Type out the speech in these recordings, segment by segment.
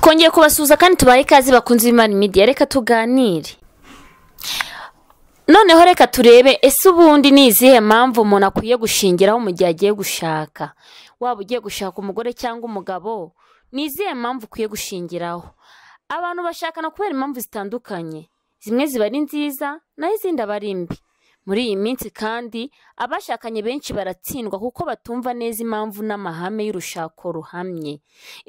twongeye kubasuhuza kandi tubahe ikaze bakunze imana imidiya reka tuganire noneho reka turebe ese ubundi ni izihe mpamvu umuntu akwiye gushingiraho mu gihe agiye gushaka waba ugiye gushaka umugore cyangwa umugabo ni izihe mpamvu ukwiye gushingiraho abantu bashakana kubera impamvu zitandukanye zimwe ziba ari nziza naho izindi aba ari mbi Muri iyi minsi kandi abashakanye benshi baratsindwa kuko batumva neza impamvu n'amahame y'urushako ruhamye.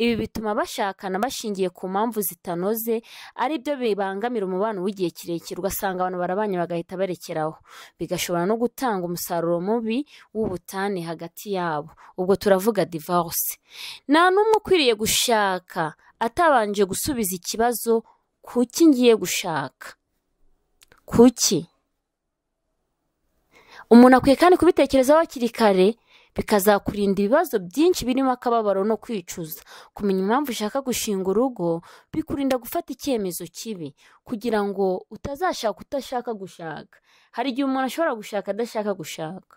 Ibi bituma bashakana bashingiye ku mpamvu zitanoze ari byo bibangamira umubano w'igihe kirekire ugasanga abantu barabanye bagahita barekeraho, bigashobora no gutanga umusaruro mubi w'ubutane hagati yabo, ubwo turavuga divorce. Nta n'umwe ukwiriye gushaka atabanje gusubiza ikibazo kuki ngiye gushaka? Kuki? umuntu akwiye kandi kubitekerezaho hakiri kare bikazakurinda ibibazo byinshi birimo akababaro no kwicuza kumenya impamvu ushaka gushinga urugo bikurinda gufata icyemezo kibi kugira ngo utazashaka utashaka gushaka hari igihe umuntu ashobora gushaka adashaka gushaka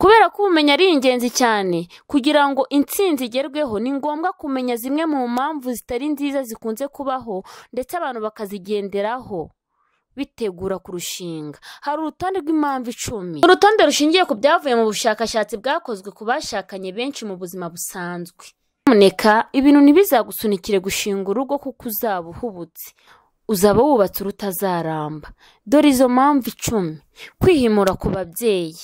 kubera ko ubumenyi ari ingenzi cyane kugira ngo intsinzi igerweho ni ngombwa kumenya zimwe mu mpamvu zitari nziza zikunze kubaho ndetse abantu bakazigenderaho bitegura kurushinga hari urutonde rw'impamvu icumi urutonde rushingiye ku byavuye mu bushakashatsi bwakozwe ku bashakanye benshi mu buzima busanzwe nyamuneka ibintu ntibizagusunikire gushinga urugo kuko uzaba uhubutse uzaba wubatse urutazaramba dore izo mpamvu icumi kwihimura ku babyeyi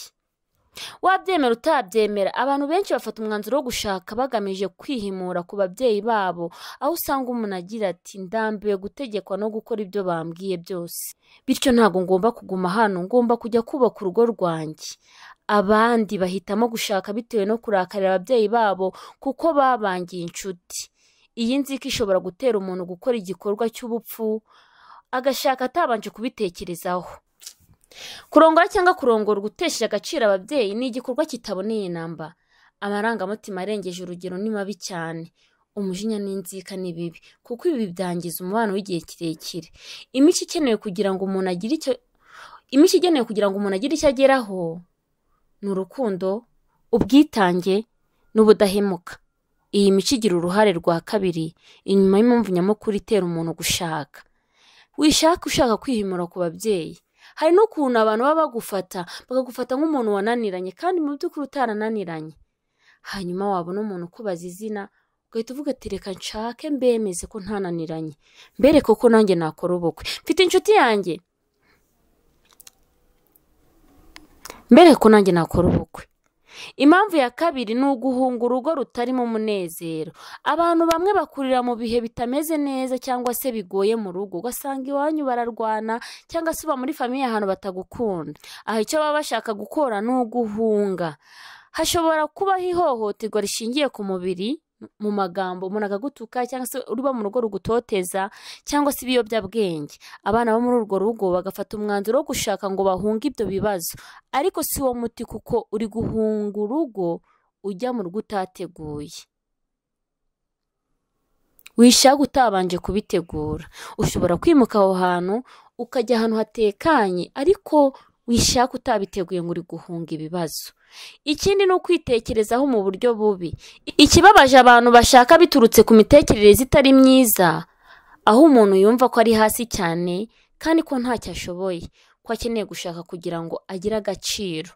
wabyemera utabyemera abantu benshi bafata umwanzuro wo gushaka bagamije kwihimura ku babyeyi babo aho usanga umuntu agira ati ndambiwe gutegekwa no gukora ibyo bambwiye byose bityo ntabwo ngomba kuguma hano ngomba kujya kubaka urugo rwanjye abandi bahitamo gushaka bitewe no kurakarira ababyeyi babo kuko babangiye inshuti iyi nzika ishobora gutera umuntu gukora igikorwa cy'ubupfu agashaka atabanje kubitekerezaho kurongora cyangwa kurongorwa utesheje agaciro ababyeyi ni igikorwa kitaboneye namba amarangamutima arengeje urugero ni mabi cyane umujinya n'inzika ni bibi kuko ibi byangiza umubano w'igihe kirekire imico ikenewe kugira ngo umuntu agire icyo imico igenewe kugira ngo umuntu agire icyo ageraho ni urukundo ubwitange n'ubudahemuka iyi mico igira uruhare rwa kabiri inyuma y'impamvu nyamukuru itera umuntu gushaka wishaka ushaka kwihimura ku babyeyi hari n'ukuntu abantu baba bagufata bakagufata nk'umuntu wananiranye kandi mu by'ukuri utarananiranye hanyuma wabona umuntu ukubaza izina ugahita uvuga ati reka nshake mbemeze ko ntananiranye mbere koko nanjye nakora ubukwe mfite inshuti yanjye mbere ko nanjye nakora ubukwe Impamvu ya kabiri ni uguhunga urugo rutarimo umunezero. Abantu bamwe bakurira mu bihe bitameze neza cyangwa se bigoye mu rugo, ugasanga iwanyu bararwana cyangwa se uba muri famiye ahantu batagukunda. Aho icyo baba bashaka gukora ni uguhunga. Hashobora kubaho ihohoterwa rishingiye ku mubiri, mu magambo umuntu akagutuka cyangwa se uruba mu rugo rugutoteza cyangwa se ibiyobyabwenge abana bo muri urwo rugo bagafata umwanzuro wo gushaka ngo bahunge ibyo bibazo ariko si uwo muti kuko uri guhunga urugo ujya mu rugo utateguye wishaga utabanje kubitegura ushobora kwimuka aho hantu ukajya ahantu hatekanye ariko wishaka utabiteguye ngo uri guhunga ibibazo ikindi ni ukwitekerezaho mu buryo bubi ikibabaje abantu bashaka biturutse ku mitekerereze itari myiza aho umuntu yumva ko ari hasi cyane kandi ko ntacyo ashoboye ko akeneye gushaka kugira ngo agire agaciro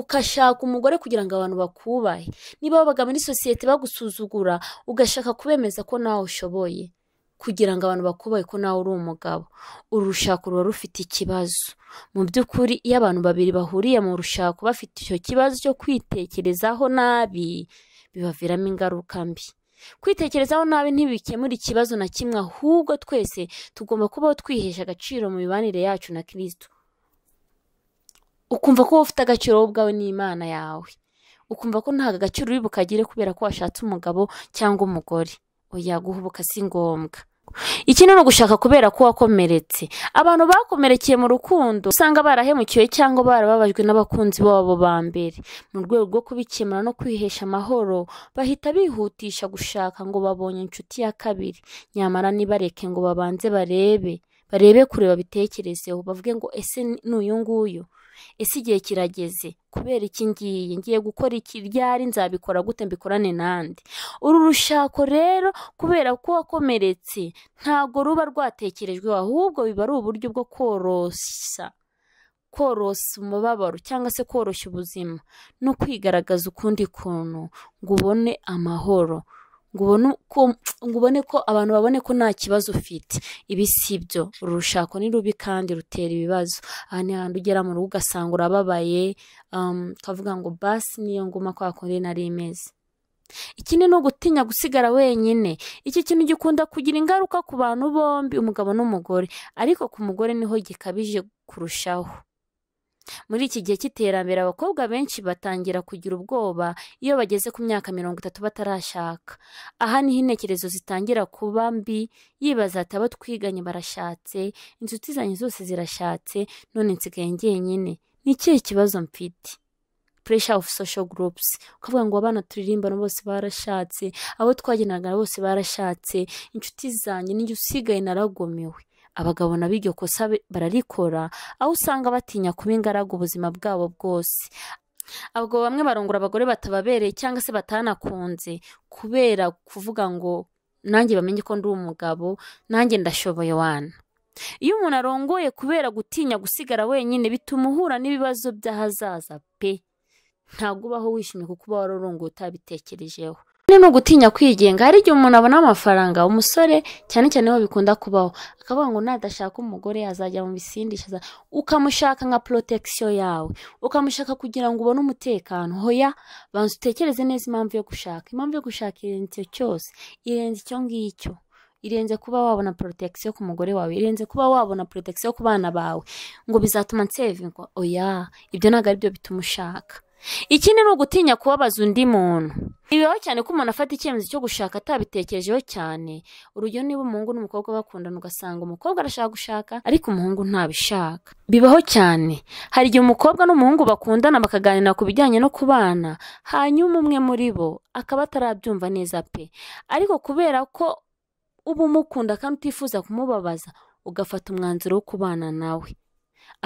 ugashaka umugore kugira ngo abantu bakubahe niba babaga muri sosiyete bagusuzugura ugashaka kubemeza ko nawe ushoboye kugira ngo abantu bakubaye ko nawe uri umugabo uru rushako ruba rufite ikibazo mu by'ukuri iyo abantu babiri bahuriye mu rushako bafite icyo kibazo cyo kwitekerezaho nabi bibaviramo ingaruka mbi kwitekerezaho nabi ntibikemure ikibazo na kimwe ahubwo twese tugomba kubaho twihesha agaciro mu mibanire yacu na kirisito ukumva ko wowe ufite agaciro wowe ubwawe n'imana yawe ukumva ko nta gaciro uri bukagire kubera ko washatse umugabo cyangwa umugore oya guhubuka si ngombwa iki ni ugushaka kubera ko wakomeretse abantu bakomerekeye mu rukundo usanga barahemukiwe cyangwa barababajwe n'abakunzi babo ba mbere mu rwego rwo kubikemura no kwihesha amahoro bahita bihutisha gushaka ngo babonye inshuti ya kabiri nyamara ntibareke ngo babanze barebe barebe kureba bitekerezeho bavuge ngo ese ni uyu nguyu ese igihe kirageze kubera iki ngiye ngiye gukora iki ryari nzabikora gute mbikorane n'andi uru rushako rero kubera ko wakomeretse ntabwo ruba rwatekerejwe ahubwo biba ari uburyo bwo korosa korosa umubabaro cyangwa se koroshya ubuzima no kwigaragaza ukundi kuntu ngo ubone amahoro ngo ubone ko abantu babone ko nta kibazo ufite ibi si byo uru rushako ni rubi kandi rutera ibibazo aha ni ahantu ugera mu rugo ugasanga urababaye ukavuga um, ngo basi niyo nguma kwa kundi nari imeze ikindi ni ugutinya gusigara wenyine iki kintu gikunda kugira ingaruka ku bantu bombi umugabo n'umugore ariko ku mugore niho gikabije kurushaho muri iki gihe cy'iterambere abakobwa benshi batangira kugira ubwoba iyo bageze ku myaka mirongo itatu batarashaka aha niho intekerezo zitangira kuba mbi yibaza ati abo twiganye barashatse inshuti zanjye zose zirashatse none nsigaye njyenyine ni ikihe kibazo mfite puresha ofu sosho gurupusi ukavuga ngo abana turirimbana bose barashatse abo twagenaga bose barashatse inshuti zanjye n'injye usigaye naragomewe abagabo nabo iryo kosa bararikora aho usanga batinya kuba ingaragu ubuzima bwabo bwose abagabo bamwe barongora abagore batababereye cyangwa se batanakunze kubera kuvuga ngo nanjye bamenye ko ndi umugabo nanjye ndashoboye wana iyo umuntu arongoye kubera gutinya gusigara wenyine bituma uhura n'ibibazo by'ahazaza pe ntabwo ubaho wishimye kuko uba warurongoye utabitekerejeho ni ugutinya kwigenga hari igihe umuntu abona amafaranga umusore cyane cyane aho bikunda kubaho akavuga ngo nadashaka umugore azajya mu bisindisha ukamushaka nka porotegisiyo yawe ukamushaka kugira ngo ubone umutekano hoya banza utekereze neza impamvu yo gushaka impamvu yo gushaka irenze cyose irenze icyo ngicyo irenze kuba wabona porotegisiyo ku mugore wawe irenze kuba wabona porotegisiyo ku bana bawe ngo bizatuma nsevinga oya ibyo ntabwo ari byo bituma ushaka ikindi ni ugutinya kubabaza undi muntu bibaho cyane ko umuntu afata icyemezo cyo gushaka atabitekerejeho cyane urugero niba umuhungu n'umukobwa bakundana ugasanga umukobwa arashaka gushaka ariko umuhungu ntabishaka bibaho cyane hari igihe umukobwa n'umuhungu bakundana bakaganira ku bijyanye no kubana hanyuma umwe muri bo akaba atarabyumva neza pe ariko kubera ko uba umukunda kandi utifuza kumubabaza ugafata umwanzuro wo kubana nawe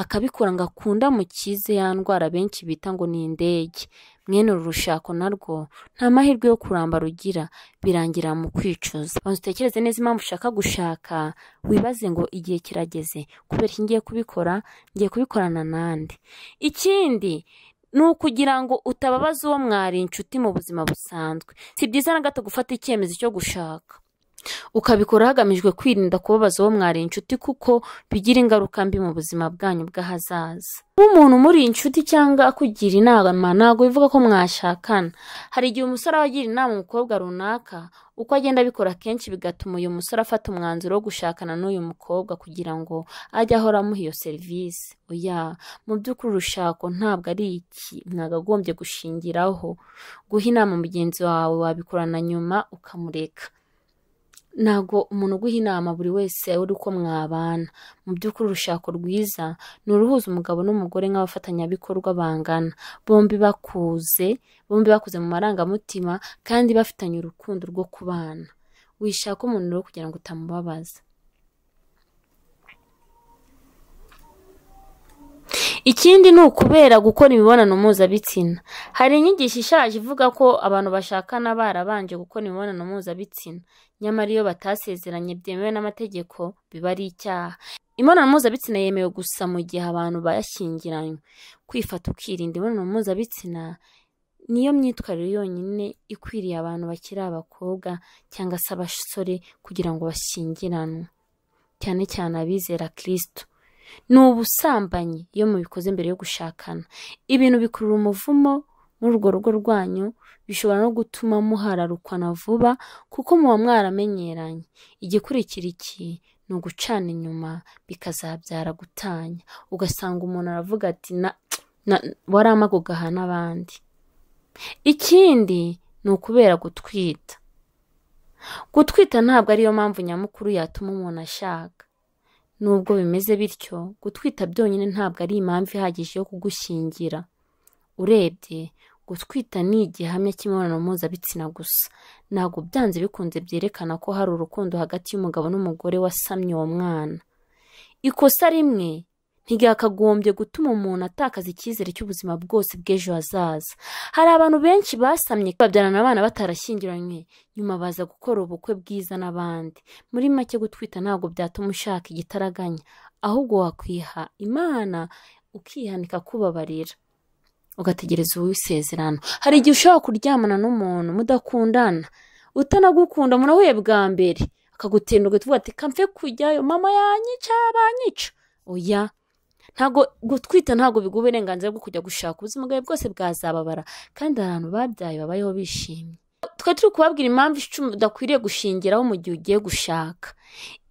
akabikora ngo akunda mu cyize ya ndwara benshi bita ngo ni indege mwene uru rushako narwo nta mahirwe yo kuramba rugira birangira mu kwicuza banza utekereze neza impamvu ushaka gushaka wibaze ngo igihe kirageze kubera iki ngiye kubikora ngiye kubikorana n'andi ikindi ni ukugira ngo utababaza uwo mwari inshuti mu buzima busanzwe si byiza na gato gufata icyemezo cyo gushaka ukabikora hagamijwe kwirinda kubabaza uwo mwari inshuti kuko bigira ingaruka mbi mu buzima bwanyu bw'ahazaza kuba muri umuri inshuti cyangwa akugira inama ntabwo bivuga ko mwashakana hari igihe umusore aba agira inama umukobwa runaka uko agenda abikora kenshi bigatuma uyu musore afata umwanzuro wo gushakana n'uyu mukobwa kugira ngo ajye ahora iyo serivisi oya mu by'ukuri urushako ntabwo ari iki mwagagombye gushingiraho guha inama mugenzi wawe wabikorana nyuma ukamureka ntabwo umuntu uguha inama buri wese uri uko mwabana mu by'ukuri urushako rwiza ni uruhuza umugabo n'umugore nk'abafatanyabikorwa bangana bombi bakuze bombi bakuze mu marangamutima kandi bafitanye urukundo rwo kubana wishaka umuntu rero kugira ngo utamubabaza ikindi ni ukubera gukora imibonano mpuzabitsina hari inyigisho ishaje ivuga ko abantu bashakana barabanje gukora imibonano mpuzabitsina nyamara iyo batasezeranye byemewe n'amategeko biba ari icyaha imibonano mpuzabitsina yemewe gusa mu gihe abantu bayashyingiranywe kwifata ukirinda imibonano mpuzabitsina niyo myitwarire yonyine ikwiriye abantu bakiri abakobwa cyangwa se abasore kugira ngo bashyingiranwe cyane cyane abizera kirisito ni ubusambanyi iyo mubikoze mbere yo gushakana ibintu bikurura umuvumo muri urwo rugo rwanyu bishobora no gutuma muhararukwana vuba kuko muba mwaramenyeranye igikurikira iki ni ugucana inyuma bikazabyara gutanya ugasanga umuntu aravuga ati na wari amagugaha n'abandi ikindi ni ukubera gutwita gutwita ntabwo ariyo mpamvu nyamukuru yatuma umuntu ashaka nubwo bimeze bityo gutwita byonyine ntabwo ari impamvu ihagije yo kugushyingira urebye gutwita ni igihamya cy'imibonano mpuzabitsina gusa ntabwo byanze bikunze byerekana ko hari urukundo hagati y'umugabo n'umugore wasamye uwo mwana ikosa rimwe ntigakagombye gutuma umuntu atakaza icyizere cy'ubuzima bwose bw'ejo hazaza hari abantu benshi basamye babyarana abana batarashyingiranywe nyuma baza gukora ubukwe bwiza n'abandi muri make gutwita ntabwo byatuma ushaka igitaraganya ahubwo wakwiha imana ukihanika kubabarira ugategereza uwisezerano hari igihe ushobora kuryamana n'umuntu mudakundana utanagukunda murahuye bwa mbere akagutenduka tuvuga ati kamfe kujyayo mama yanyica banyica oya ntabwo gutwita ntabwo biguha uburenganzira bwo kujya gushaka ubuzima bwawe bwose bwazababara kandi abantu babyaye babayeho bishimye twe turi kubabwira impamvu icumi udakwiriye gushingiraho mu gihe ugiye gushaka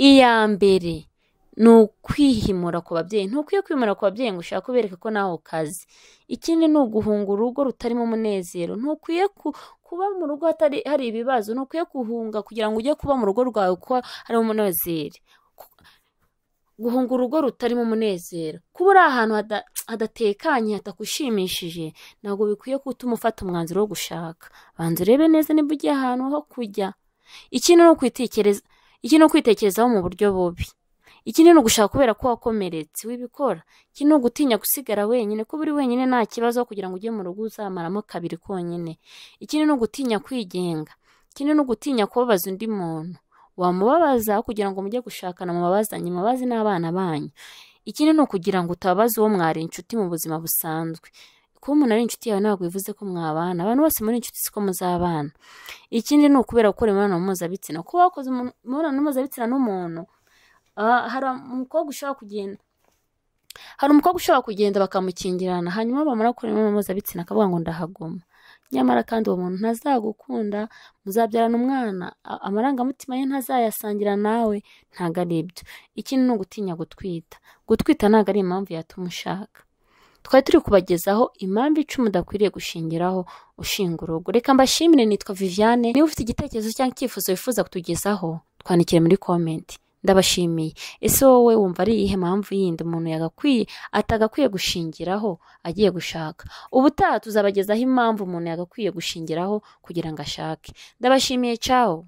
iya mbere ni ukwihimura ku babyeyi ntukwiye kwihimura ku babyeyi ngo ushaka kubereka ko nawe ukazi ikindi ni uguhunga urugo rutarimo umunezero ntukwiye kuba mu rugo hari ibibazo ntukwiye guhunga kugira ngo ujye kuba mu rugo rwawe kuko harimo umunezero guhunga urugo rutarimo umunezero kuba uri ahantu hadatekanye hatagushimishije ntabwo bikwiye gutuma ufata umwanzuro wo gushaka banza urebe neza niba ugiye ahantu ho kujya ikindi ni ukwitekerezaho mu buryo bubi ikindi ni ugushaka kubera ko wakomeretse wibikora ikindi ni ugutinya gusigara wenyine ko uri wenyine nta kibazo kugira ngo ujye mu rugo uzamaramo kabiri konyine ikindi ni ugutinya kwigenga ikindi ni ugutinya kubabaza undi muntu wamubabaza kugira ngo mujye gushakana mubabazanye mubabaze n'abana banyu ikindi ni ukugira ngo utababaze uwo mwari inshuti mu buzima busanzwe kuba umuntu ari inshuti yawe ntabwo bivuze ko mwabana abantu bose muri inshuti siko muzabana ikindi ni ukubera gukora imibonano mpuzabitsina kuba wakoze imibonano mpuzabitsina n'umuntu hari umukobwa ushobora kugenda hari umukobwa ushobora kugenda bakamukingirana hanyuma bamara gukora imibonano mpuzabitsina akavuga ngo ndahaguma nyamara kandi uwo muntu ntazagukunda muzabyarana umwana amarangamutima ye ntazayasangira nawe ntabwo ari ibyo ikindi ni ugutinya gutwita gutwita ntabwo ari impamvu yatuma ushaka twari turi kubagezaho impamvu icumi udakwiriye gushingiraho ushinga urugo reka mbashimire nitwa viviane niba ufite igitekerezo cyangwa icyifuzo wifuza kutugezaho twandikire muri komenti ndabashimiye ese wowe wumva ari iyihe mpamvu yindi umuntu yagakwiye atagakwiye gushingiraho agiye gushaka ubutaha tuzabagezaho impamvu umuntu yagakwiye gushingiraho kugira ngo ashake ndabashimiye cawo